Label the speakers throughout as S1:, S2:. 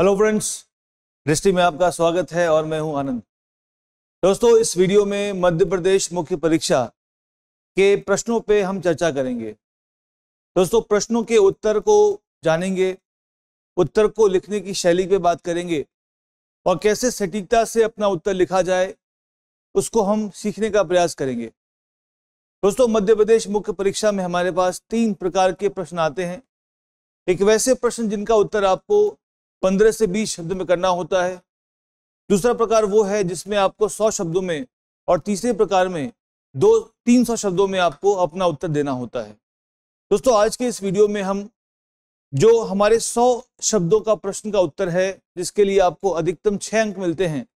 S1: hello friends दृष्टि में आपका स्वागत है और मैं हूं आनंद दोस्तों इस वीडियो में मध्य प्रदेश मुख्य परीक्षा के प्रश्नों पे हम चर्चा करेंगे दोस्तों प्रश्नों के उत्तर को जानेंगे उत्तर को लिखने की शैली पे बात करेंगे और कैसे सटीकता से अपना उत्तर लिखा जाए उसको हम सीखने का प्रयास करेंगे दोस्तों मध्य प्रदेश मुख्य परीक्षा में हमारे पास तीन प्रकार के प्रश्न आते हैं एक वैसे प्रश्न जिनका उत्तर आपको पंद्रह से बीस शब्द में करना होता है दूसरा प्रकार वो है जिसमें आपको सौ शब्दों में और तीसरे प्रकार में दो तीन सौ शब्दों में आपको अपना उत्तर देना होता है दोस्तों आज के इस वीडियो में हम जो हमारे सौ शब्दों का प्रश्न का उत्तर है जिसके लिए आपको अधिकतम छः अंक मिलते हैं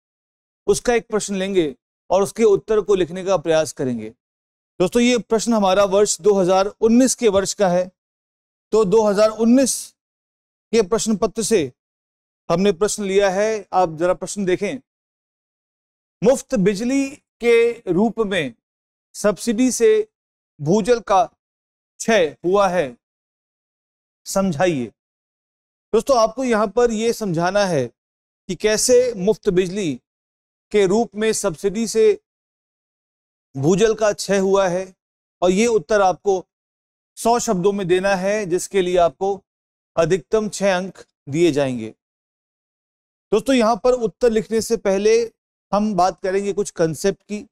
S1: उसका एक प्रश्न लेंगे और उसके उत्तर को लिखने का प्रयास करेंगे दोस्तों ये प्रश्न हमारा वर्ष 2019 के वर्ष का है तो 2019 के प्रश्न पत्र से हमने प्रश्न लिया है आप जरा प्रश्न देखें मुफ्त बिजली के रूप में सब्सिडी से भूजल का क्षय हुआ है
S2: समझाइए दोस्तों आपको यहां पर यह समझाना है कि कैसे मुफ्त बिजली के रूप में सब्सिडी से
S1: भूजल का क्षय हुआ है और ये उत्तर आपको सौ शब्दों में देना है जिसके लिए आपको अधिकतम छह अंक दिए जाएंगे दोस्तों यहाँ पर उत्तर लिखने से पहले हम बात करेंगे कुछ कंसेप्ट की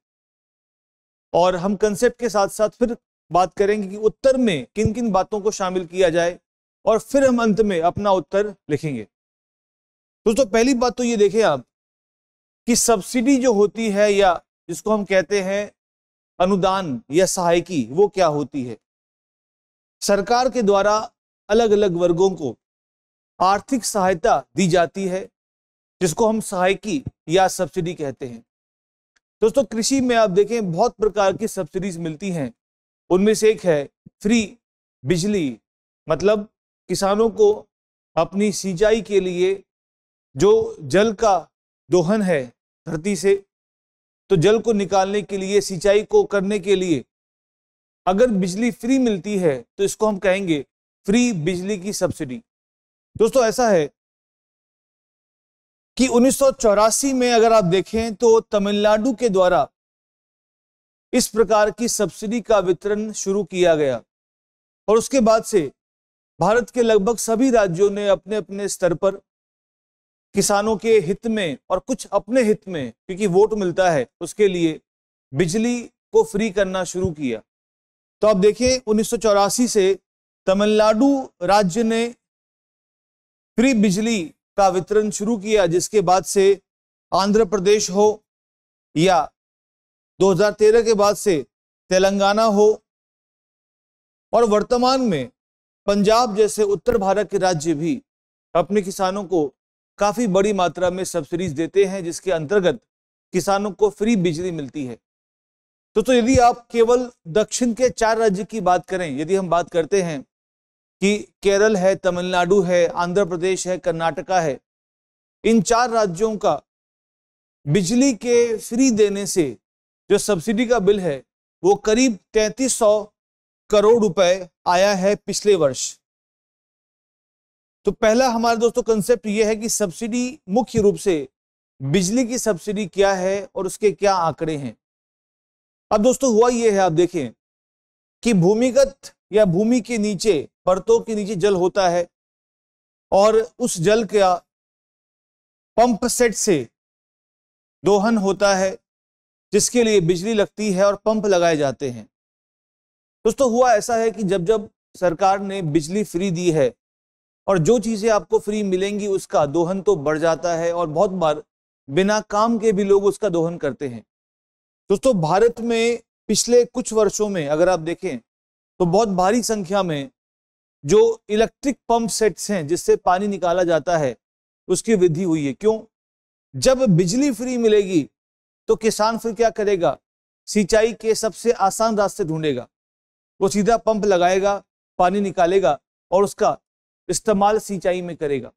S1: और हम कंसेप्ट के साथ साथ फिर बात करेंगे कि उत्तर में किन किन बातों को शामिल किया जाए और फिर हम अंत में अपना उत्तर लिखेंगे दोस्तों पहली बात तो ये देखें आप कि सब्सिडी जो होती है या जिसको हम कहते हैं अनुदान या सहायकी वो क्या होती है सरकार के द्वारा अलग अलग वर्गों को आर्थिक सहायता दी जाती है जिसको हम सहायकी या सब्सिडी कहते हैं दोस्तों कृषि में आप देखें बहुत प्रकार की सब्सिडीज मिलती हैं उनमें से एक है फ्री बिजली मतलब किसानों को अपनी सिंचाई के लिए जो जल का दोहन है धरती से तो जल को निकालने के लिए सिंचाई को करने के लिए अगर बिजली फ्री मिलती है तो इसको हम कहेंगे फ्री बिजली की सब्सिडी दोस्तों ऐसा है कि उन्नीस में अगर आप देखें तो तमिलनाडु के द्वारा इस प्रकार की सब्सिडी का वितरण शुरू किया गया और उसके बाद से भारत के लगभग सभी राज्यों ने अपने अपने स्तर पर किसानों के हित में और कुछ अपने हित में क्योंकि वोट मिलता है उसके लिए बिजली को फ्री करना शुरू किया तो आप देखिए उन्नीस से तमिलनाडु राज्य ने फ्री बिजली का वितरण शुरू किया जिसके बाद से आंध्र प्रदेश हो या 2013 के बाद से तेलंगाना हो और वर्तमान में पंजाब जैसे उत्तर भारत के राज्य भी अपने किसानों को काफ़ी बड़ी मात्रा में सब्सिडीज देते हैं जिसके अंतर्गत किसानों को फ्री बिजली मिलती है तो तो यदि आप केवल दक्षिण के चार राज्य की बात करें यदि हम बात करते हैं कि केरल है तमिलनाडु है आंध्र प्रदेश है कर्नाटका है इन चार राज्यों का बिजली के फ्री देने से जो सब्सिडी का बिल है वो करीब 3300 करोड़ रुपए आया है पिछले वर्ष तो पहला हमारे दोस्तों कंसेप्ट ये है कि सब्सिडी मुख्य रूप से बिजली की सब्सिडी क्या है और उसके क्या आंकड़े हैं अब दोस्तों हुआ ये है आप देखें कि भूमिगत या भूमि के नीचे परतों के नीचे जल होता है और उस जल का पंप सेट से दोहन होता है जिसके लिए बिजली लगती है और पंप लगाए जाते हैं दोस्तों हुआ ऐसा है कि जब जब सरकार ने बिजली फ्री दी है और जो चीज़ें आपको फ्री मिलेंगी उसका दोहन तो बढ़ जाता है और बहुत बार बिना काम के भी लोग उसका दोहन करते हैं दोस्तों भारत में पिछले कुछ वर्षों में अगर आप देखें तो बहुत भारी संख्या में जो इलेक्ट्रिक पंप सेट्स हैं जिससे पानी निकाला जाता है उसकी वृद्धि हुई है क्यों जब बिजली फ्री मिलेगी तो किसान फिर क्या करेगा सिंचाई के सबसे आसान रास्ते ढूंढेगा वो सीधा पंप लगाएगा पानी निकालेगा
S2: और उसका इस्तेमाल सिंचाई में करेगा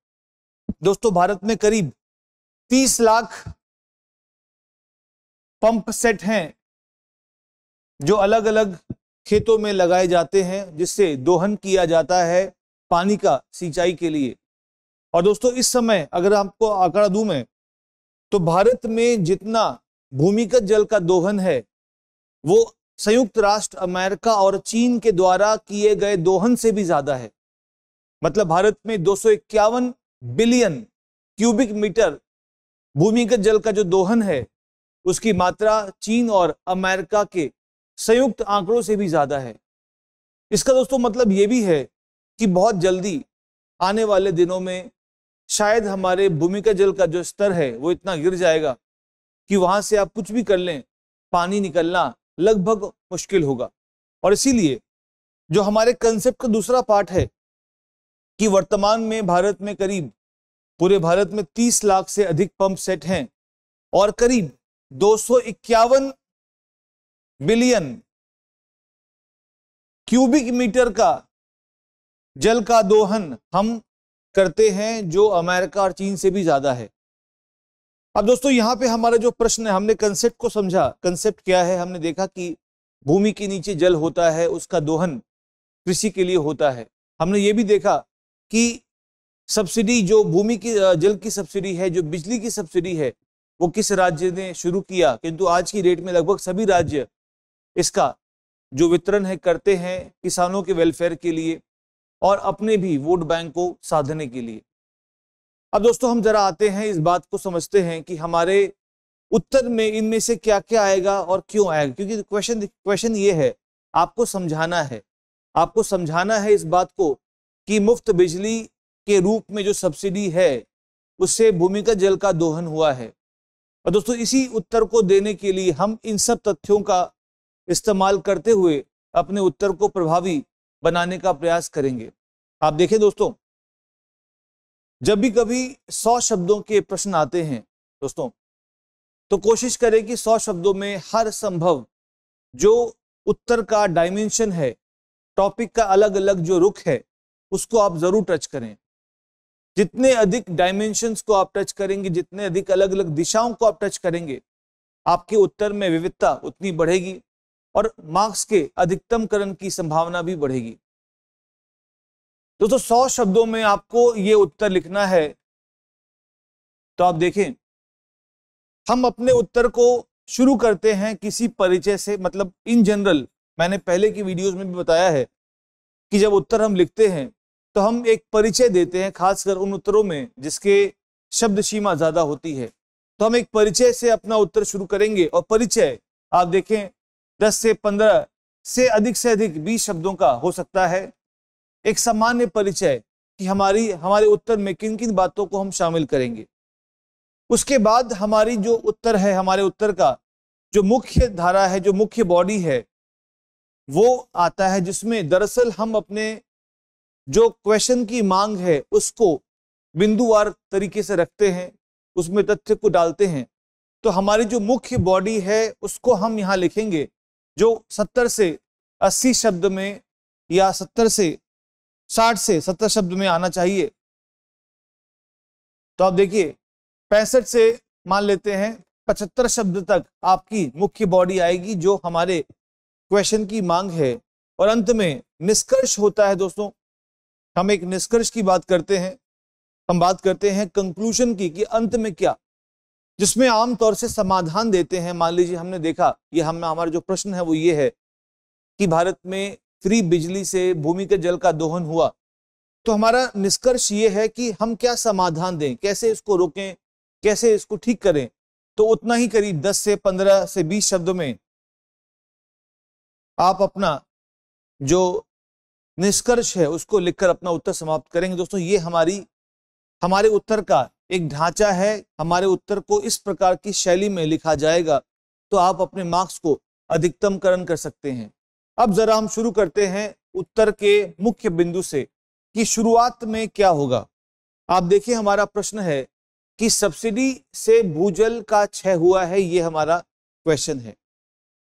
S2: दोस्तों भारत में करीब 30 लाख पंप सेट हैं जो अलग अलग खेतों में लगाए जाते हैं जिससे दोहन किया
S1: जाता है पानी का सिंचाई के लिए और दोस्तों इस समय अगर आपको आंकड़ा दूं मैं तो भारत में जितना भूमिगत जल का दोहन है वो संयुक्त राष्ट्र अमेरिका और चीन के द्वारा किए गए दोहन से भी ज्यादा है मतलब भारत में दो बिलियन क्यूबिक मीटर भूमिगत जल का जो दोहन है उसकी मात्रा चीन और अमेरिका के संयुक्त आंकड़ों से भी ज्यादा है इसका दोस्तों मतलब ये भी है कि बहुत जल्दी आने वाले दिनों में शायद हमारे भूमि का जल का जो स्तर है वो इतना गिर जाएगा कि वहां से आप कुछ भी कर लें पानी निकलना लगभग मुश्किल होगा और इसीलिए जो हमारे कंसेप्ट का दूसरा पार्ट है कि वर्तमान में भारत में करीब पूरे भारत में 30 लाख
S2: से अधिक पंप सेट हैं और करीब दो बिलियन क्यूबिक मीटर का जल का दोहन हम करते हैं जो अमेरिका और चीन से भी ज्यादा है
S1: अब दोस्तों यहाँ पे हमारा जो प्रश्न है हमने कंसेप्ट को समझा कंसेप्ट क्या है हमने देखा कि भूमि के नीचे जल होता है उसका दोहन कृषि के लिए होता है हमने ये भी देखा कि सब्सिडी जो भूमि की जल की सब्सिडी है जो बिजली की सब्सिडी है वो किस राज्य ने शुरू किया किंतु आज की डेट में लगभग सभी राज्य इसका जो वितरण है करते हैं किसानों के वेलफेयर के लिए और अपने भी वोट बैंक को साधने के लिए अब दोस्तों हम जरा आते हैं इस बात को समझते हैं कि हमारे उत्तर में इनमें से क्या क्या आएगा और क्यों आएगा क्योंकि क्वेश्चन क्वेश्चन ये है आपको समझाना है आपको समझाना है इस बात को कि मुफ्त बिजली के रूप में जो सब्सिडी है उससे भूमिगत जल का दोहन हुआ है और दोस्तों इसी उत्तर को देने के लिए हम इन सब तथ्यों का इस्तेमाल करते हुए अपने उत्तर को प्रभावी बनाने का प्रयास करेंगे आप देखें दोस्तों जब भी कभी सौ शब्दों के प्रश्न आते हैं दोस्तों तो कोशिश करें कि सौ शब्दों में हर संभव जो उत्तर का डायमेंशन है टॉपिक का अलग अलग जो रुख है उसको आप जरूर टच करें जितने अधिक डायमेंशंस को आप टच करेंगे जितने अधिक अलग अलग दिशाओं को आप टच करेंगे आपके उत्तर में विविधता उतनी बढ़ेगी और मार्क्स के अधिकतमकरण की संभावना भी बढ़ेगी दोस्तों सौ शब्दों में आपको ये उत्तर लिखना है तो आप देखें हम अपने उत्तर को शुरू करते हैं किसी परिचय से मतलब इन जनरल मैंने पहले की वीडियोस में भी बताया है कि जब उत्तर हम लिखते हैं तो हम एक परिचय देते हैं खासकर उन उत्तरों में जिसके शब्द सीमा ज्यादा होती है तो हम एक परिचय से अपना उत्तर शुरू करेंगे और परिचय आप देखें 10 से 15 से अधिक से अधिक 20 शब्दों का हो सकता है एक सामान्य परिचय कि हमारी हमारे उत्तर में किन किन बातों को हम शामिल करेंगे उसके बाद हमारी जो उत्तर है हमारे उत्तर का जो मुख्य धारा है जो मुख्य बॉडी है वो आता है जिसमें दरअसल हम अपने जो क्वेश्चन की मांग है उसको बिंदुवार तरीके से रखते हैं उसमें तथ्य को डालते हैं तो हमारी जो मुख्य बॉडी है उसको हम यहाँ लिखेंगे जो 70 से 80 शब्द में या 70 से 60 से 70 शब्द में आना चाहिए तो आप देखिए पैंसठ से मान लेते हैं पचहत्तर शब्द तक आपकी मुख्य बॉडी आएगी जो हमारे क्वेश्चन की मांग है और अंत में निष्कर्ष होता है दोस्तों हम एक निष्कर्ष की बात करते हैं हम बात करते हैं कंक्लूजन की कि अंत में क्या जिसमें आमतौर से समाधान देते हैं मान लीजिए हमने देखा ये हम हमारा जो प्रश्न है वो ये है कि भारत में फ्री बिजली से भूमि के जल का दोहन हुआ तो हमारा निष्कर्ष ये है कि हम क्या समाधान दें कैसे इसको रोकें कैसे इसको ठीक करें तो उतना ही करीब 10 से 15 से 20 शब्दों में आप अपना जो निष्कर्ष है उसको लिखकर अपना उत्तर समाप्त करेंगे दोस्तों ये हमारी हमारे उत्तर का एक ढांचा है हमारे उत्तर को इस प्रकार की शैली में लिखा जाएगा तो आप अपने मार्क्स को अधिकतमकरण कर सकते हैं अब जरा हम शुरू करते हैं उत्तर के मुख्य बिंदु से कि शुरुआत में क्या होगा आप देखिए हमारा प्रश्न है कि सब्सिडी से भूजल का क्षय हुआ है ये हमारा क्वेश्चन है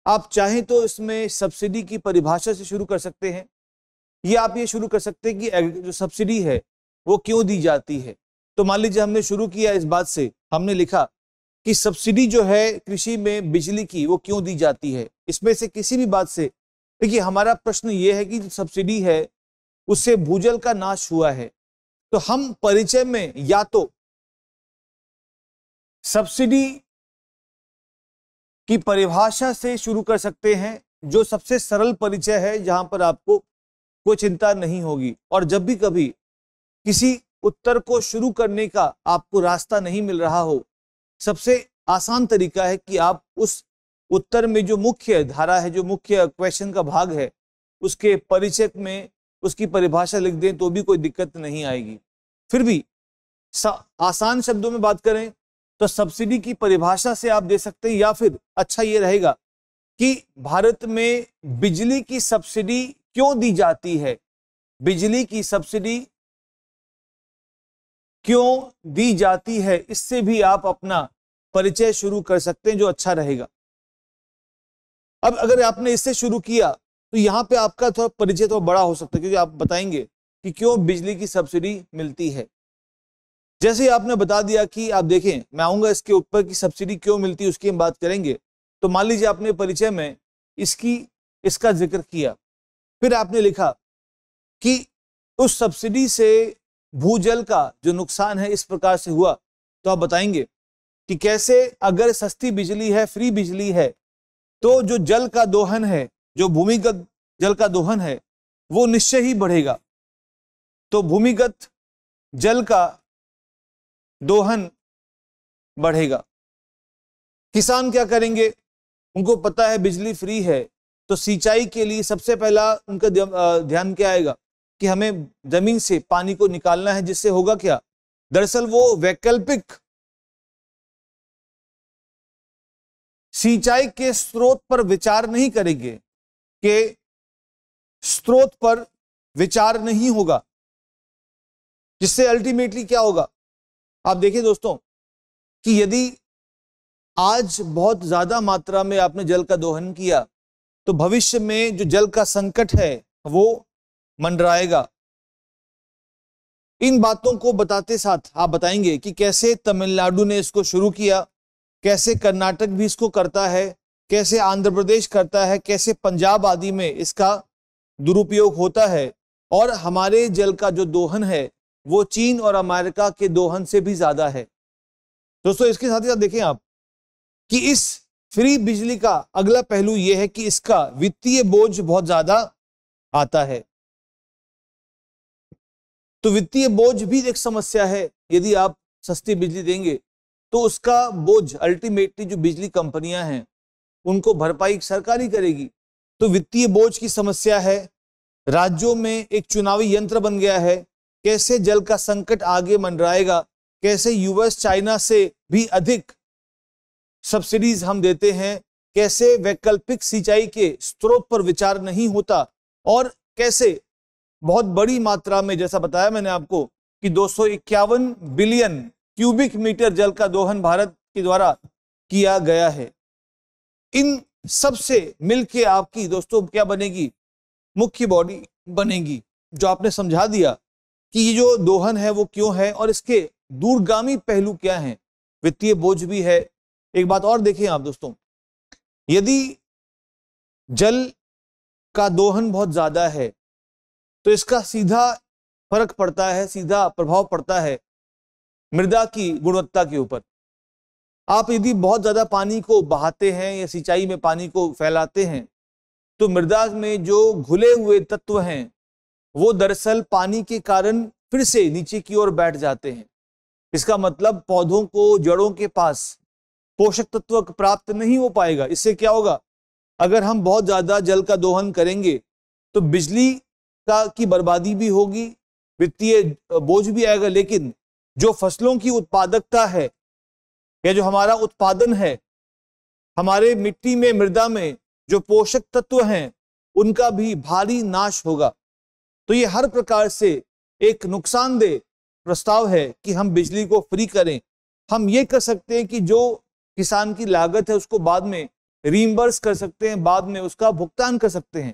S1: आप चाहें तो इसमें सब्सिडी की परिभाषा से शुरू कर सकते हैं या आप ये शुरू कर सकते हैं कि जो सब्सिडी है वो क्यों दी जाती है तो मान लीजिए हमने शुरू किया इस बात से हमने लिखा कि सब्सिडी जो है कृषि में बिजली की वो क्यों दी जाती है इसमें से किसी भी बात से देखिए हमारा प्रश्न ये है कि सब्सिडी है उससे
S2: भूजल का नाश हुआ है तो हम परिचय में या तो सब्सिडी की परिभाषा से शुरू कर
S1: सकते हैं जो सबसे सरल परिचय है जहां पर आपको कोई चिंता नहीं होगी और जब भी कभी किसी उत्तर को शुरू करने का आपको रास्ता नहीं मिल रहा हो सबसे आसान तरीका है कि आप उस उत्तर में जो मुख्य धारा है जो मुख्य क्वेश्चन का भाग है उसके परिचय में उसकी परिभाषा लिख दें तो भी कोई दिक्कत नहीं आएगी फिर भी आसान शब्दों में बात करें तो सब्सिडी की परिभाषा से आप दे सकते हैं या फिर अच्छा ये रहेगा कि भारत में बिजली की सब्सिडी क्यों दी जाती है बिजली की सब्सिडी क्यों दी जाती है इससे भी आप अपना परिचय शुरू कर सकते हैं जो अच्छा रहेगा अब अगर आपने इससे शुरू किया तो यहाँ पे आपका थोड़ा परिचय थोड़ा तो बड़ा हो सकता है क्योंकि आप बताएंगे कि क्यों बिजली की सब्सिडी मिलती है जैसे आपने बता दिया कि आप देखें मैं आऊंगा इसके ऊपर की सब्सिडी क्यों मिलती है उसकी हम बात करेंगे तो मान लीजिए आपने परिचय में इसकी इसका जिक्र किया फिर आपने लिखा कि उस सब्सिडी से भूजल का जो नुकसान है इस प्रकार से हुआ तो आप बताएंगे कि कैसे अगर सस्ती बिजली है फ्री बिजली है तो जो जल
S2: का दोहन है जो भूमिगत जल का दोहन है वो निश्चय ही बढ़ेगा तो भूमिगत जल का दोहन बढ़ेगा किसान क्या करेंगे उनको पता है बिजली
S1: फ्री है तो सिंचाई के लिए सबसे पहला उनका ध्यान क्या आएगा कि हमें जमीन से पानी को निकालना है जिससे होगा क्या दरअसल वो वैकल्पिक
S2: सिंचाई के स्रोत पर विचार नहीं करेंगे के स्रोत पर विचार नहीं होगा जिससे अल्टीमेटली क्या होगा आप देखिए दोस्तों
S1: कि यदि आज बहुत ज्यादा मात्रा में आपने जल का दोहन किया तो भविष्य में जो जल का संकट है वो मंडराएगा इन बातों को बताते साथ आप बताएंगे कि कैसे तमिलनाडु ने इसको शुरू किया कैसे कर्नाटक भी इसको करता है कैसे आंध्र प्रदेश करता है कैसे पंजाब आदि में इसका दुरुपयोग होता है और हमारे जल का जो दोहन है वो चीन और अमेरिका के दोहन से भी ज्यादा है दोस्तों इसके साथ ही साथ देखें आप कि इस फ्री बिजली का अगला पहलू यह है कि इसका वित्तीय बोझ बहुत ज्यादा आता है तो वित्तीय बोझ भी एक समस्या है यदि आप सस्ती बिजली देंगे तो उसका बोझ अल्टीमेटली जो बिजली कंपनियां हैं उनको भरपाई सरकार ही करेगी तो वित्तीय बोझ की समस्या है राज्यों में एक चुनावी यंत्र बन गया है कैसे जल का संकट आगे मंडराएगा कैसे यूएस चाइना से भी अधिक सब्सिडीज हम देते हैं कैसे वैकल्पिक सिंचाई के स्रोत पर विचार नहीं होता और कैसे बहुत बड़ी मात्रा में जैसा बताया मैंने आपको कि दो बिलियन क्यूबिक मीटर जल का दोहन भारत के द्वारा किया गया है इन सबसे मिलके आपकी दोस्तों क्या बनेगी मुख्य बॉडी बनेगी जो आपने समझा दिया कि ये जो दोहन है वो क्यों है और इसके दूरगामी पहलू क्या हैं वित्तीय बोझ भी है एक बात और देखिए आप दोस्तों यदि जल का दोहन बहुत ज्यादा है तो इसका सीधा फर्क पड़ता है सीधा प्रभाव पड़ता है मृदा की गुणवत्ता के ऊपर आप यदि बहुत ज़्यादा पानी को बहाते हैं या सिंचाई में पानी को फैलाते हैं तो मृदा में जो घुले हुए तत्व हैं वो दरअसल पानी के कारण फिर से नीचे की ओर बैठ जाते हैं इसका मतलब पौधों को जड़ों के पास पोषक तत्व प्राप्त नहीं हो पाएगा इससे क्या होगा अगर हम बहुत ज़्यादा जल का दोहन करेंगे तो बिजली का की बर्बादी भी होगी वित्तीय बोझ भी आएगा लेकिन जो फसलों की उत्पादकता है या जो हमारा उत्पादन है हमारे मिट्टी में मृदा में जो पोषक तत्व हैं उनका भी भारी नाश होगा तो ये हर प्रकार से एक नुकसानदेह प्रस्ताव है कि हम बिजली को फ्री करें हम ये कर सकते हैं कि जो किसान की लागत है उसको बाद में रीम्बर्स कर सकते हैं बाद में उसका भुगतान कर सकते हैं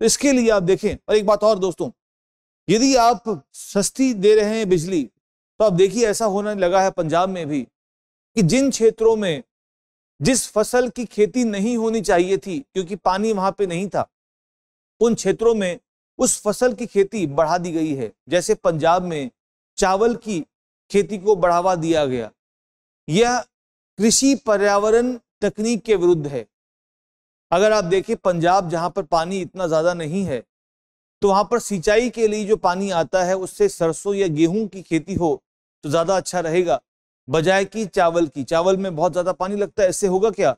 S1: तो इसके लिए आप देखें और एक बात और दोस्तों यदि आप सस्ती दे रहे हैं बिजली तो आप देखिए ऐसा होने लगा है पंजाब में भी कि जिन क्षेत्रों में जिस फसल की खेती नहीं होनी चाहिए थी क्योंकि पानी वहां पे नहीं था उन क्षेत्रों में उस फसल की खेती बढ़ा दी गई है जैसे पंजाब में चावल की खेती को बढ़ावा दिया गया यह कृषि पर्यावरण तकनीक के विरुद्ध है अगर आप देखिए पंजाब जहाँ पर पानी इतना ज़्यादा नहीं है तो वहाँ पर सिंचाई के लिए जो पानी आता है उससे सरसों या गेहूं की खेती हो तो ज़्यादा अच्छा रहेगा बजाय कि चावल की चावल में बहुत ज़्यादा पानी लगता है ऐसे होगा क्या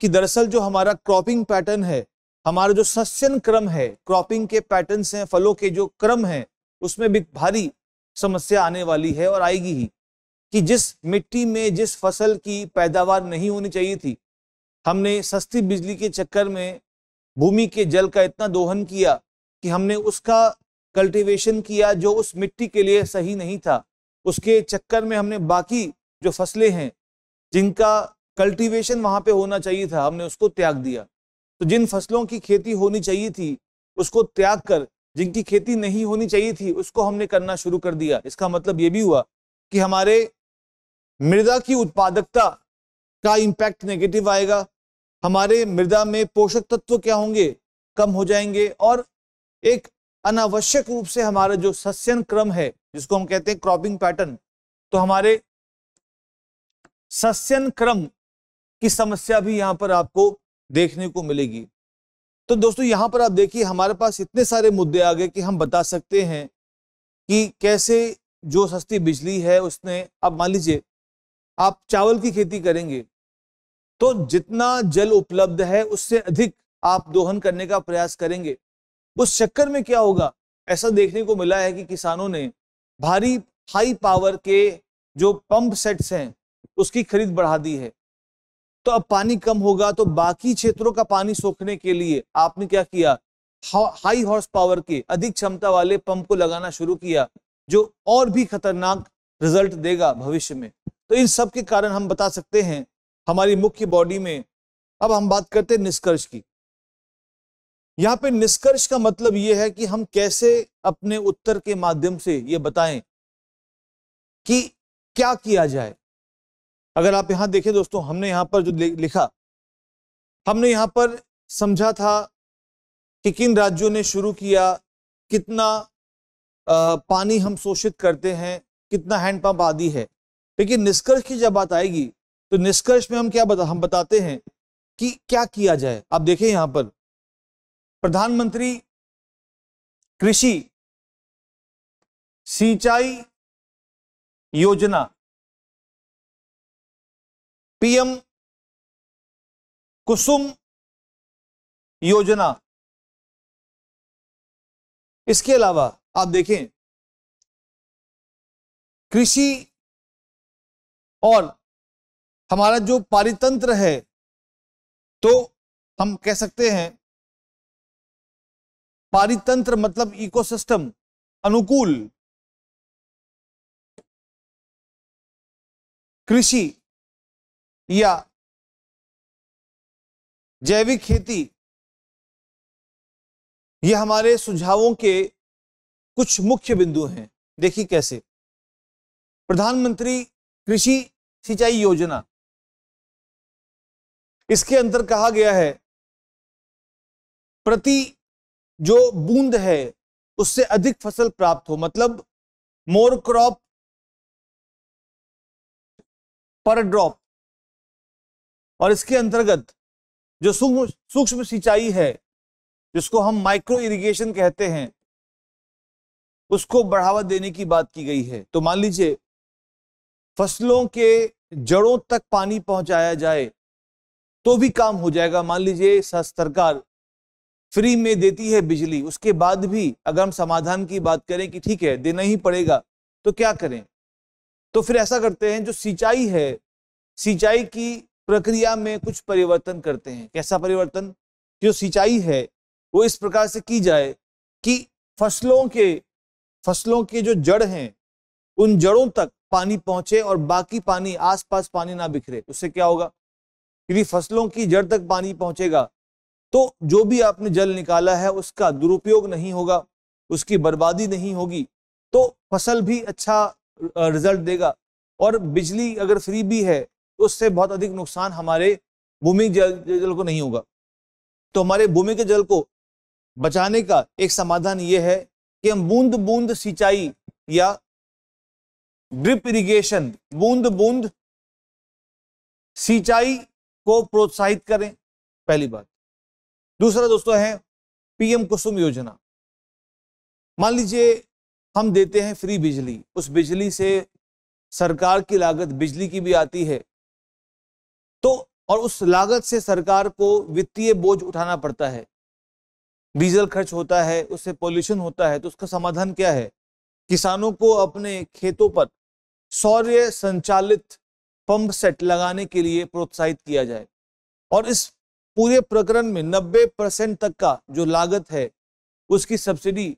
S1: कि दरअसल जो हमारा क्रॉपिंग पैटर्न है हमारा जो सस्यन क्रम है क्रॉपिंग के पैटर्न हैं फलों के जो क्रम हैं उसमें भी भारी समस्या आने वाली है और आएगी ही कि जिस मिट्टी में जिस फसल की पैदावार नहीं होनी चाहिए थी हमने सस्ती बिजली के चक्कर में भूमि के जल का इतना दोहन किया कि हमने उसका कल्टीवेशन किया जो उस मिट्टी के लिए सही नहीं था उसके चक्कर में हमने बाकी जो फसलें हैं जिनका कल्टीवेशन वहाँ पे होना चाहिए था हमने उसको त्याग दिया तो जिन फसलों की खेती होनी चाहिए थी उसको त्याग कर जिनकी खेती नहीं होनी चाहिए थी उसको हमने करना शुरू कर दिया इसका मतलब ये भी हुआ कि हमारे मृदा की उत्पादकता का इम्पैक्ट नेगेटिव आएगा हमारे मृदा में पोषक तत्व क्या होंगे कम हो जाएंगे और एक अनावश्यक रूप से हमारा जो सस्यन क्रम है जिसको हम कहते हैं क्रॉपिंग पैटर्न तो हमारे सस्यन क्रम की समस्या भी यहाँ पर आपको देखने को मिलेगी तो दोस्तों यहाँ पर आप देखिए हमारे पास इतने सारे मुद्दे आ गए कि हम बता सकते हैं कि कैसे जो सस्ती बिजली है उसने अब मान लीजिए आप चावल की खेती करेंगे तो जितना जल उपलब्ध है उससे अधिक आप दोहन करने का प्रयास करेंगे उस चक्कर में क्या होगा ऐसा देखने को मिला है कि किसानों ने भारी हाई पावर के जो पंप सेट्स हैं उसकी खरीद बढ़ा दी है तो अब पानी कम होगा तो बाकी क्षेत्रों का पानी सोखने के लिए आपने क्या किया हाई हॉर्स पावर के अधिक क्षमता वाले पंप को लगाना शुरू किया जो और भी खतरनाक रिजल्ट देगा भविष्य में तो इन सब के कारण हम बता सकते हैं हमारी मुख्य बॉडी में अब हम बात करते हैं निष्कर्ष की यहाँ पे निष्कर्ष का मतलब यह है कि हम कैसे अपने उत्तर के माध्यम से ये बताएं कि क्या किया जाए अगर आप यहां देखें दोस्तों हमने यहां पर जो लिखा हमने यहां पर समझा था कि किन राज्यों ने शुरू किया कितना पानी हम शोषित करते हैं कितना हैंडपंप आदि है लेकिन निष्कर्ष की जब बात आएगी
S2: तो निष्कर्ष में हम क्या बता हम बताते हैं कि क्या किया जाए आप देखें यहां पर प्रधानमंत्री कृषि सिंचाई योजना पीएम कुसुम योजना इसके अलावा आप देखें कृषि और हमारा जो पारितंत्र है तो हम कह सकते हैं पारितंत्र मतलब इकोसिस्टम अनुकूल कृषि या जैविक खेती ये हमारे सुझावों के कुछ मुख्य बिंदु हैं देखिए कैसे प्रधानमंत्री कृषि सिंचाई योजना इसके अंदर कहा गया है प्रति जो बूंद है उससे अधिक फसल प्राप्त हो मतलब मोर क्रॉप पर ड्रॉप और इसके अंतर्गत जो सूक्ष्म सिंचाई है जिसको हम माइक्रो इरिगेशन कहते हैं उसको
S1: बढ़ावा देने की बात की गई है तो मान लीजिए फसलों के जड़ों तक पानी पहुंचाया जाए तो भी काम हो जाएगा मान लीजिए सरकार फ्री में देती है बिजली उसके बाद भी अगर हम समाधान की बात करें कि ठीक है देना ही पड़ेगा तो क्या करें तो फिर ऐसा करते हैं जो सिंचाई है सिंचाई की प्रक्रिया में कुछ परिवर्तन करते हैं कैसा परिवर्तन जो सिंचाई है वो इस प्रकार से की जाए कि फसलों के फसलों के जो जड़ हैं उन जड़ों तक पानी पहुंचे और बाकी पानी आसपास पानी ना बिखरे उससे क्या होगा यदि फसलों की जड़ तक पानी पहुंचेगा तो जो भी आपने जल निकाला है उसका दुरुपयोग नहीं होगा उसकी बर्बादी नहीं होगी तो फसल भी अच्छा रिजल्ट देगा और बिजली अगर फ्री भी है तो उससे बहुत अधिक नुकसान हमारे भूमि जल, जल को नहीं होगा तो हमारे भूमि के जल को बचाने का एक समाधान ये है कि हम बूंद बूंद सिंचाई
S2: या ड्रिप इरिगेशन बूंद बूंद सिंचाई को प्रोत्साहित करें पहली बात दूसरा दोस्तों है पीएम कुसुम योजना मान लीजिए हम
S1: देते हैं फ्री बिजली उस बिजली से सरकार की लागत बिजली की भी आती है तो और उस लागत से सरकार को वित्तीय बोझ उठाना पड़ता है डीजल खर्च होता है उससे पोल्यूशन होता है तो उसका समाधान क्या है किसानों को अपने खेतों पर सौर्य संचालित पंप सेट लगाने के लिए प्रोत्साहित किया जाए और इस पूरे प्रकरण में 90 परसेंट तक का जो लागत है उसकी सब्सिडी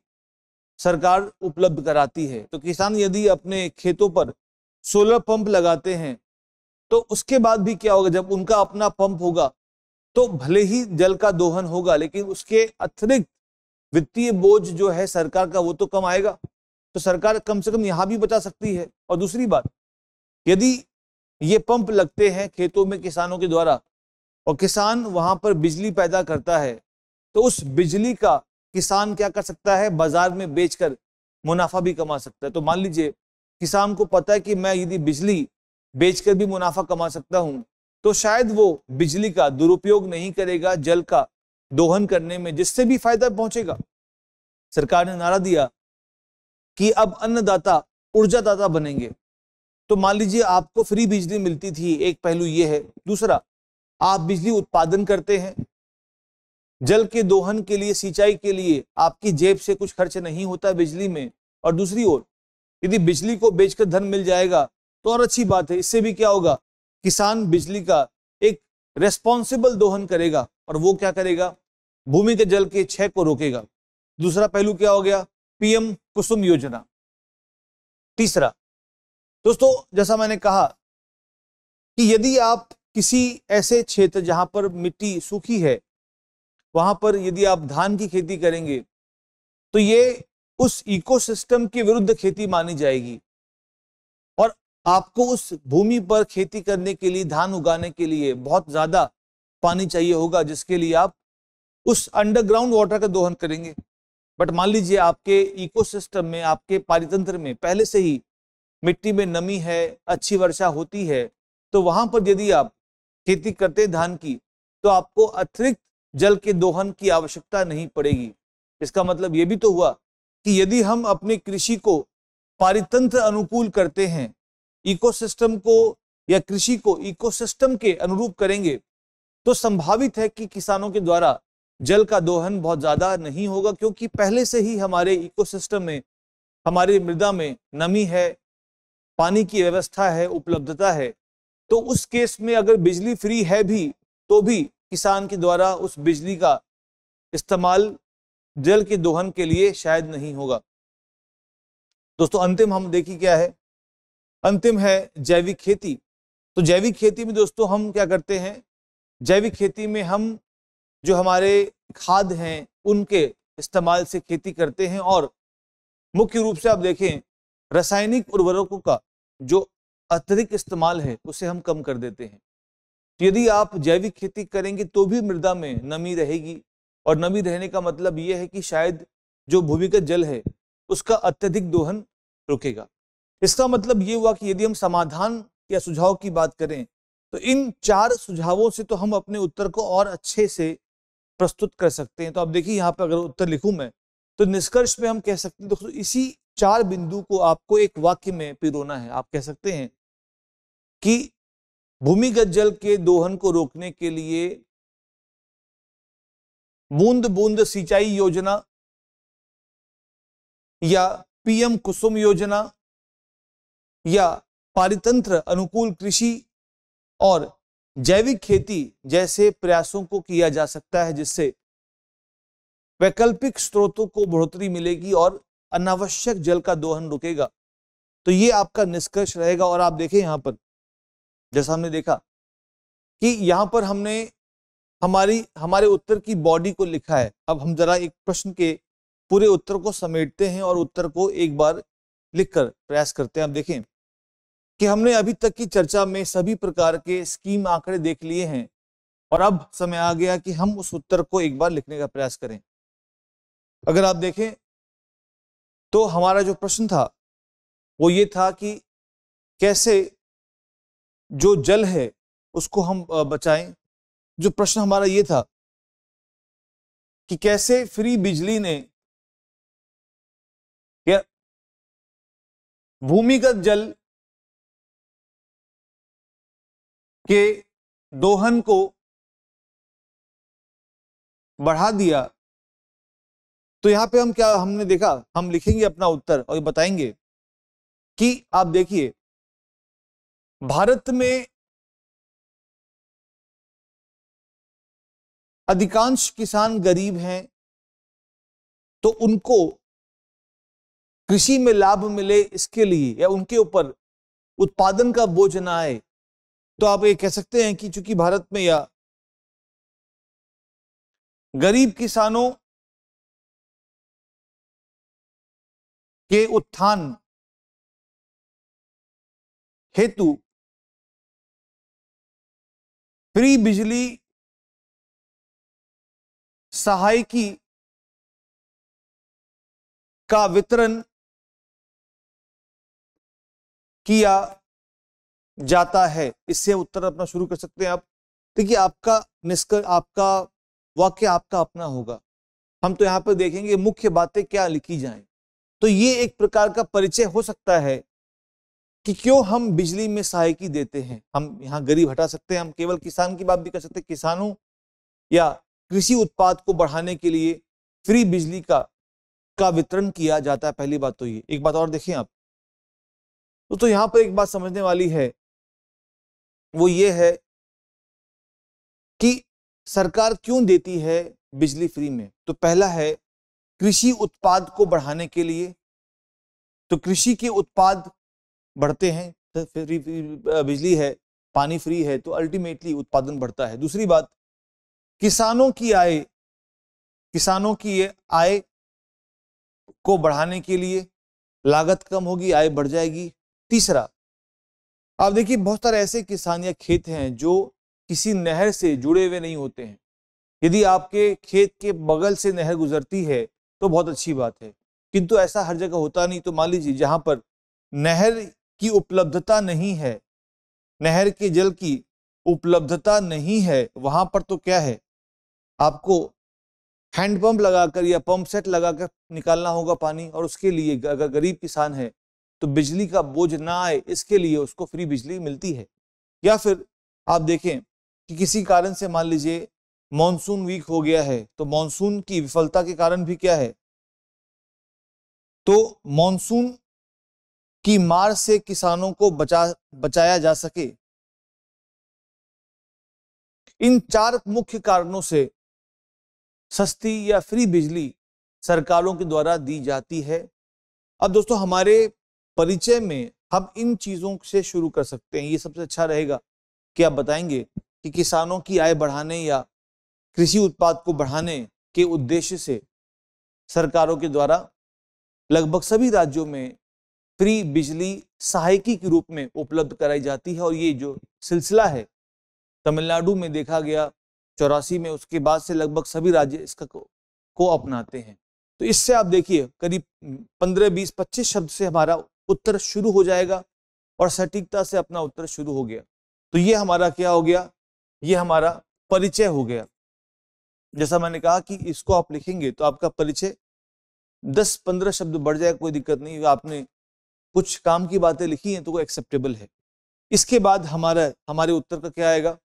S1: सरकार उपलब्ध कराती है तो किसान यदि अपने खेतों पर सोलर पंप लगाते हैं तो उसके बाद भी क्या होगा जब उनका अपना पंप होगा तो भले ही जल का दोहन होगा लेकिन उसके अतिरिक्त वित्तीय बोझ जो है सरकार का वो तो कम आएगा तो सरकार कम से कम यहाँ भी बचा सकती है और दूसरी बात यदि ये पंप लगते हैं खेतों में किसानों के द्वारा और किसान वहां पर बिजली पैदा करता है तो उस बिजली का किसान क्या कर सकता है बाजार में बेचकर मुनाफा भी कमा सकता है तो मान लीजिए किसान को पता है कि मैं यदि बिजली बेचकर भी मुनाफा कमा सकता हूं तो शायद वो बिजली का दुरुपयोग नहीं करेगा जल का दोहन करने में जिससे भी फायदा पहुंचेगा सरकार ने नारा दिया कि अब अन्नदाता ऊर्जादाता बनेंगे तो मान लीजिए आपको फ्री बिजली मिलती थी एक पहलू ये है दूसरा आप बिजली उत्पादन करते हैं जल के दोहन के लिए सिंचाई के लिए आपकी जेब से कुछ खर्च नहीं होता बिजली में और दूसरी ओर यदि बिजली को बेचकर धन मिल जाएगा तो और अच्छी बात है इससे भी क्या होगा किसान बिजली का एक रेस्पॉन्सिबल दोहन करेगा और वो क्या करेगा
S2: भूमि के जल के क्षय को रोकेगा दूसरा पहलू क्या हो गया पीएम कुसुम योजना तीसरा दोस्तों जैसा मैंने कहा कि यदि आप किसी ऐसे क्षेत्र जहां पर मिट्टी सूखी है वहां
S1: पर यदि आप धान की खेती करेंगे तो ये उस इकोसिस्टम के विरुद्ध खेती मानी जाएगी और आपको उस भूमि पर खेती करने के लिए धान उगाने के लिए बहुत ज्यादा पानी चाहिए होगा जिसके लिए आप उस अंडरग्राउंड वाटर का दोहन करेंगे बट मान लीजिए आपके इकोसिस्टम में आपके पारितंत्र में पहले से ही मिट्टी में नमी है अच्छी वर्षा होती है तो वहां पर यदि आप खेती करते धान की तो आपको अतिरिक्त जल के दोहन की आवश्यकता नहीं पड़ेगी इसका मतलब ये भी तो हुआ कि यदि हम अपने कृषि को पारितंत्र अनुकूल करते हैं इकोसिस्टम को या कृषि को इकोसिस्टम के अनुरूप करेंगे तो संभावित है कि किसानों के द्वारा जल का दोहन बहुत ज्यादा नहीं होगा क्योंकि पहले से ही हमारे इकोसिस्टम में हमारे मृदा में नमी है पानी की व्यवस्था है उपलब्धता है तो उस केस में अगर बिजली फ्री है भी तो भी किसान के द्वारा उस बिजली का इस्तेमाल जल के दोहन के लिए शायद नहीं होगा दोस्तों अंतिम हम देखिए क्या है अंतिम है जैविक खेती तो जैविक खेती में दोस्तों हम क्या करते हैं जैविक खेती में हम जो हमारे खाद हैं उनके इस्तेमाल से खेती करते हैं और मुख्य रूप से आप देखें रासायनिक उर्वरकों का जो अतिरिक्त इस्तेमाल है उसे हम कम कर देते हैं यदि आप जैविक खेती करेंगे तो भी मृदा में नमी रहेगी और नमी रहने का मतलब यह है कि शायद जो भूमिगत जल है उसका अत्यधिक दोहन रुकेगा इसका मतलब ये हुआ कि यदि हम समाधान या सुझाव की बात करें तो इन चार सुझावों से तो हम अपने उत्तर को और अच्छे से प्रस्तुत कर सकते हैं तो आप देखिए यहाँ पर अगर उत्तर लिखूं मैं तो निष्कर्ष में हम कह सकते हैं दोस्तों इसी चार बिंदु को आपको एक वाक्य में पिरोना है आप कह सकते हैं कि
S2: भूमिगत जल के दोहन को रोकने के लिए बूंद बूंद सिंचाई योजना या पीएम कुसुम योजना या पारितंत्र अनुकूल कृषि
S1: और जैविक खेती जैसे प्रयासों को किया जा सकता है जिससे वैकल्पिक स्रोतों को बढ़ोतरी मिलेगी और अनावश्यक जल का दोहन रुकेगा तो ये आपका निष्कर्ष रहेगा और आप देखें यहां पर जैसा हमने देखा कि यहां पर हमने हमारी हमारे उत्तर की बॉडी को लिखा है अब हम जरा एक प्रश्न के पूरे उत्तर को समेटते हैं और उत्तर को एक बार लिखकर प्रयास करते हैं आप देखें कि हमने अभी तक की चर्चा में सभी प्रकार के स्कीम आंकड़े देख लिए हैं और अब समय आ गया कि हम उस उत्तर को एक बार लिखने
S2: का प्रयास करें अगर आप देखें तो हमारा जो प्रश्न था वो ये था कि कैसे जो जल है उसको हम बचाएं जो प्रश्न हमारा ये था कि कैसे फ्री बिजली ने या भूमिगत जल के दोहन को बढ़ा दिया तो यहाँ पे हम क्या हमने देखा हम लिखेंगे अपना उत्तर और बताएंगे कि आप देखिए भारत में अधिकांश किसान गरीब हैं तो उनको कृषि में लाभ
S1: मिले इसके लिए या उनके ऊपर उत्पादन का बोझ ना आए तो
S2: आप ये कह सकते हैं कि चूंकि भारत में या गरीब किसानों के उत्थान हेतु फ्री बिजली सहायकी का वितरण किया जाता है इससे उत्तर अपना शुरू कर सकते हैं आप देखिए आपका निष्कर्ष आपका वाक्य आपका अपना
S1: होगा हम तो यहां पर देखेंगे मुख्य बातें क्या लिखी जाएं तो ये एक प्रकार का परिचय हो सकता है कि क्यों हम बिजली में सहायकी देते हैं हम यहाँ गरीब हटा सकते हैं हम केवल किसान की बात भी कर सकते हैं किसानों या कृषि उत्पाद को बढ़ाने के लिए फ्री बिजली का का वितरण किया जाता है पहली बात तो ये एक बात और
S2: देखें आप तो, तो यहाँ पर एक बात समझने वाली है वो ये है कि सरकार क्यों देती है बिजली
S1: फ्री में तो पहला है कृषि उत्पाद को बढ़ाने के लिए तो कृषि के उत्पाद बढ़ते हैं तो फ्री बिजली है पानी फ्री है तो अल्टीमेटली उत्पादन बढ़ता है दूसरी बात किसानों की आय किसानों की आय को बढ़ाने के लिए लागत कम होगी आय बढ़ जाएगी तीसरा आप देखिए बहुत सारे ऐसे किसान या खेत हैं जो किसी नहर से जुड़े हुए नहीं होते हैं यदि आपके खेत के बगल से नहर गुजरती है तो बहुत अच्छी बात है किंतु ऐसा हर जगह होता नहीं तो मान लीजिए जहाँ पर नहर की उपलब्धता नहीं है नहर के जल की उपलब्धता नहीं है वहाँ पर तो क्या है आपको हैंडपम्प लगाकर या पंप सेट लगाकर निकालना होगा पानी और उसके लिए अगर गरीब किसान है तो बिजली का बोझ ना आए इसके लिए उसको फ्री बिजली मिलती है या फिर आप देखें कि किसी कारण से मान लीजिए मॉनसून वीक हो गया है तो मॉनसून की विफलता के कारण भी क्या है तो मॉनसून
S2: की मार से किसानों को बचा बचाया जा सके इन चार मुख्य कारणों से
S1: सस्ती या फ्री बिजली सरकारों के द्वारा दी जाती है अब दोस्तों हमारे परिचय में हम इन चीज़ों से शुरू कर सकते हैं ये सबसे अच्छा रहेगा कि आप बताएंगे कि किसानों की आय बढ़ाने या कृषि उत्पाद को बढ़ाने के उद्देश्य से सरकारों के द्वारा लगभग सभी राज्यों में फ्री बिजली सहायकी के रूप में उपलब्ध कराई जाती है और ये जो सिलसिला है तमिलनाडु में देखा गया चौरासी में उसके बाद से लगभग सभी राज्य इसका को, को अपनाते हैं तो इससे आप देखिए करीब पंद्रह बीस पच्चीस शब्द से हमारा उत्तर शुरू हो जाएगा और सटीकता से अपना उत्तर शुरू हो गया तो ये हमारा क्या हो गया ये हमारा परिचय हो गया जैसा मैंने कहा कि इसको आप लिखेंगे तो आपका परिचय दस पंद्रह शब्द बढ़ जाएगा कोई दिक्कत नहीं आपने कुछ काम की बातें लिखी हैं तो वो एक्सेप्टेबल है इसके बाद हमारा हमारे उत्तर का क्या आएगा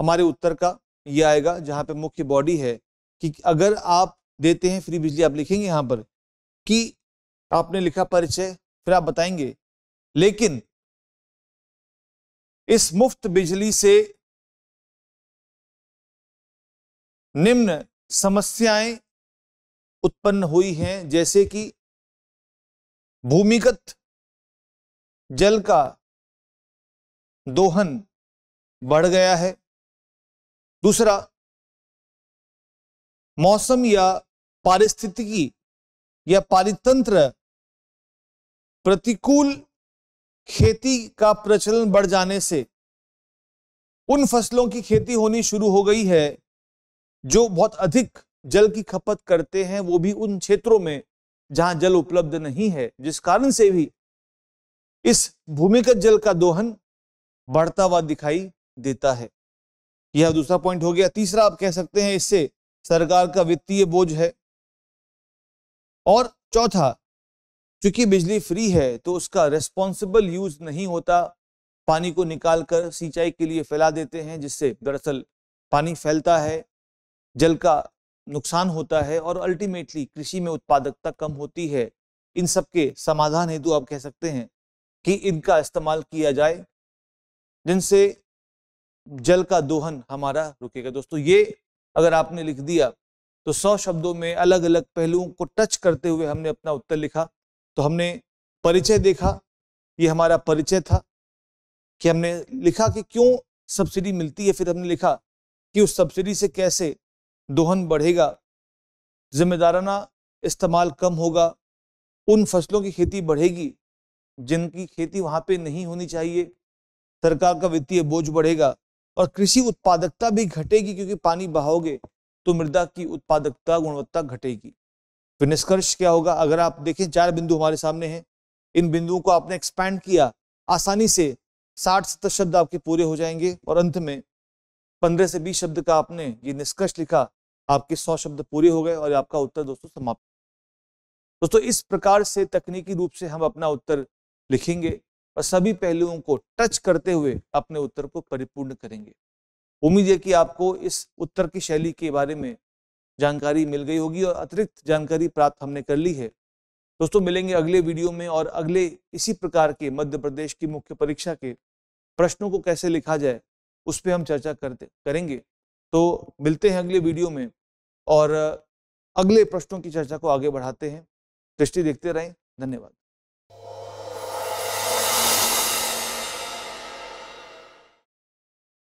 S1: हमारे उत्तर का ये आएगा जहाँ पे मुख्य बॉडी है कि अगर आप देते हैं फ्री बिजली आप लिखेंगे यहाँ पर कि आपने लिखा परिचय
S2: फिर आप बताएंगे लेकिन इस मुफ्त बिजली से निम्न समस्याएं उत्पन्न हुई हैं जैसे कि भूमिगत जल का दोहन बढ़ गया है दूसरा मौसम या पारिस्थितिकी या पारितंत्र प्रतिकूल खेती का प्रचलन बढ़ जाने से
S1: उन फसलों की खेती होनी शुरू हो गई है जो बहुत अधिक जल की खपत करते हैं वो भी उन क्षेत्रों में जहां जल उपलब्ध नहीं है जिस कारण से भी इस भूमिगत जल का दोहन बढ़ता हुआ दिखाई देता है यह दूसरा पॉइंट हो गया तीसरा आप कह सकते हैं इससे सरकार का वित्तीय बोझ है और चौथा चूंकि बिजली फ्री है तो उसका रेस्पॉन्सिबल यूज नहीं होता पानी को निकालकर सिंचाई के लिए फैला देते हैं जिससे दरअसल पानी फैलता है जल का नुकसान होता है और अल्टीमेटली कृषि में उत्पादकता कम होती है इन सब के समाधान हेतु आप कह सकते हैं कि इनका इस्तेमाल किया जाए जिनसे जल का दोहन हमारा रुकेगा दोस्तों ये अगर आपने लिख दिया तो सौ शब्दों में अलग अलग पहलुओं को टच करते हुए हमने अपना उत्तर लिखा तो हमने परिचय देखा ये हमारा परिचय था कि हमने लिखा कि क्यों सब्सिडी मिलती है फिर हमने लिखा कि उस सब्सिडी से कैसे दोहन बढ़ेगा जिम्मेदाराना इस्तेमाल कम होगा उन फसलों की खेती बढ़ेगी जिनकी खेती वहाँ पे नहीं होनी चाहिए सरकार का वित्तीय बोझ बढ़ेगा और कृषि उत्पादकता भी घटेगी क्योंकि पानी बहाओगे तो मृदा की उत्पादकता गुणवत्ता घटेगी तो निष्कर्ष क्या होगा अगर आप देखें चार बिंदु हमारे सामने हैं इन बिंदुओं को आपने एक्सपैंड किया आसानी से साठ सत्तर शब्द आपके पूरे हो जाएंगे और अंत में पंद्रह से बीस शब्द का आपने ये निष्कर्ष लिखा आपके सौ शब्द पूरे हो गए और आपका उत्तर दोस्तों समाप्त दोस्तों इस प्रकार से तकनीकी रूप से हम अपना उत्तर लिखेंगे और सभी पहलुओं को टच करते हुए अपने उत्तर को परिपूर्ण करेंगे उम्मीद है कि आपको इस उत्तर की शैली के बारे में जानकारी मिल गई होगी और अतिरिक्त जानकारी प्राप्त हमने कर ली है दोस्तों मिलेंगे अगले वीडियो में और अगले इसी प्रकार के मध्य प्रदेश की मुख्य परीक्षा के प्रश्नों को कैसे लिखा जाए उस पर हम चर्चा करते करेंगे तो मिलते हैं अगले वीडियो में और अगले प्रश्नों की चर्चा को आगे बढ़ाते हैं दृष्टि देखते रहें धन्यवाद